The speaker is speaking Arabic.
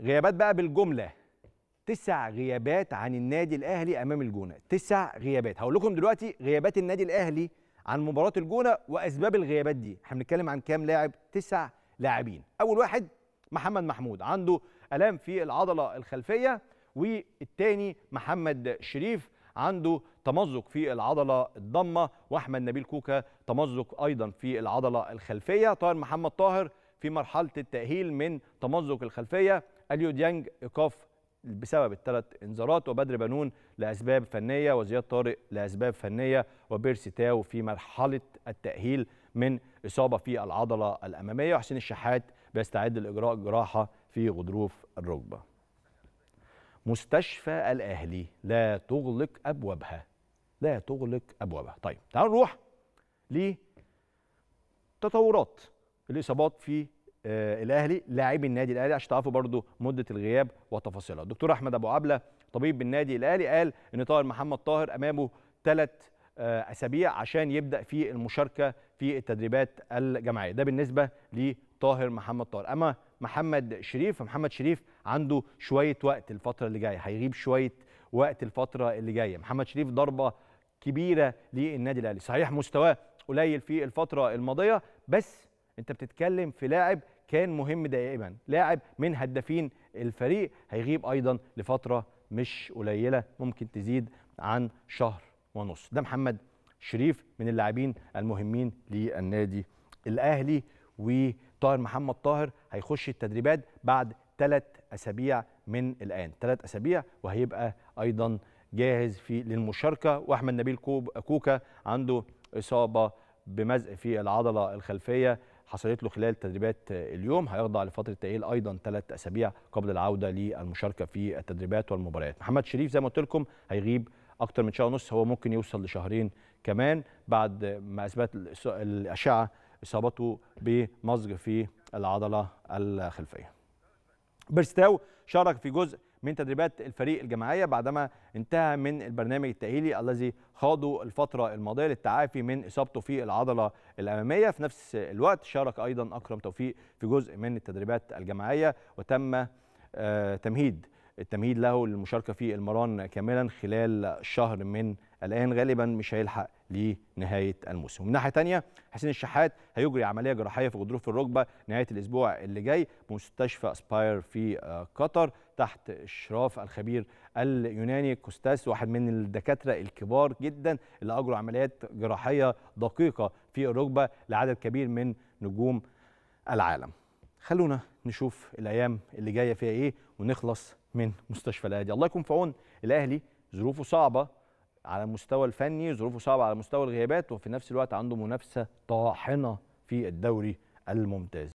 غيابات بقى بالجمله تسع غيابات عن النادي الاهلي امام الجونه تسع غيابات هقول لكم دلوقتي غيابات النادي الاهلي عن مباراه الجونه واسباب الغيابات دي احنا بنتكلم عن كام لاعب تسع لاعبين اول واحد محمد محمود عنده الام في العضله الخلفيه والتاني محمد شريف عنده تمزق في العضله الضمه واحمد نبيل كوكا تمزق ايضا في العضله الخلفيه طاهر محمد طاهر في مرحله التاهيل من تمزق الخلفيه اليو ديانج ايقاف بسبب الثلاث انذارات وبدر بنون لاسباب فنيه وزياد طارق لاسباب فنيه وبيرسي تاو في مرحله التاهيل من اصابه في العضله الاماميه وحسين الشحات بيستعد لاجراء جراحه في غضروف الركبه. مستشفى الاهلي لا تغلق ابوابها. لا تغلق ابوابها. طيب تعالوا نروح لتطورات الاصابات في آه، الاهلي لاعبي النادي الاهلي عشان تعرفوا برضو مده الغياب وتفاصيلها الدكتور احمد ابو عبله طبيب بالنادي الاهلي قال ان طاهر محمد طاهر امامه ثلاث آه، اسابيع عشان يبدا في المشاركه في التدريبات الجماعيه ده بالنسبه لطاهر محمد طاهر اما محمد شريف محمد شريف عنده شويه وقت الفتره اللي جايه هيغيب شويه وقت الفتره اللي جايه محمد شريف ضربه كبيره للنادي الاهلي صحيح مستواه قليل في الفتره الماضيه بس انت بتتكلم في لاعب كان مهم دائما لاعب من هدافين الفريق هيغيب ايضا لفتره مش قليله ممكن تزيد عن شهر ونص ده محمد شريف من اللاعبين المهمين للنادي الاهلي وطاهر محمد طاهر هيخش التدريبات بعد ثلاث اسابيع من الان ثلاث اسابيع وهيبقى ايضا جاهز في للمشاركه واحمد نبيل كوكا عنده اصابه بمزق في العضله الخلفيه حصلت له خلال تدريبات اليوم هيخضع لفتره تاهيل ايضا ثلاث اسابيع قبل العوده للمشاركه في التدريبات والمباريات محمد شريف زي ما قلت لكم هيغيب اكتر من شهر ونص هو ممكن يوصل لشهرين كمان بعد ما اثبت الاشعه اصابته بمزج في العضله الخلفيه بيرستاو شارك في جزء من تدريبات الفريق الجماعيه بعدما انتهى من البرنامج التاهيلي الذي خاضه الفتره الماضيه للتعافي من اصابته في العضله الاماميه في نفس الوقت شارك ايضا اكرم توفيق في جزء من التدريبات الجماعيه وتم آه، تمهيد التمهيد له للمشاركه في المران كاملا خلال شهر من الان غالبا مش هيلحق لنهايه الموسم من ناحيه ثانيه حسين الشحات هيجري عمليه جراحيه في غضروف الركبه نهايه الاسبوع اللي جاي بمستشفى اسباير في آه، قطر تحت اشراف الخبير اليوناني كوستاس واحد من الدكاتره الكبار جدا اللي اجروا عمليات جراحيه دقيقه في الركبه لعدد كبير من نجوم العالم خلونا نشوف الايام اللي جايه فيها ايه ونخلص من مستشفى الاهلي الله يكون في عون الاهلي ظروفه صعبه على المستوى الفني ظروفه صعبه على مستوى الغيابات وفي نفس الوقت عنده منافسه طاحنه في الدوري الممتاز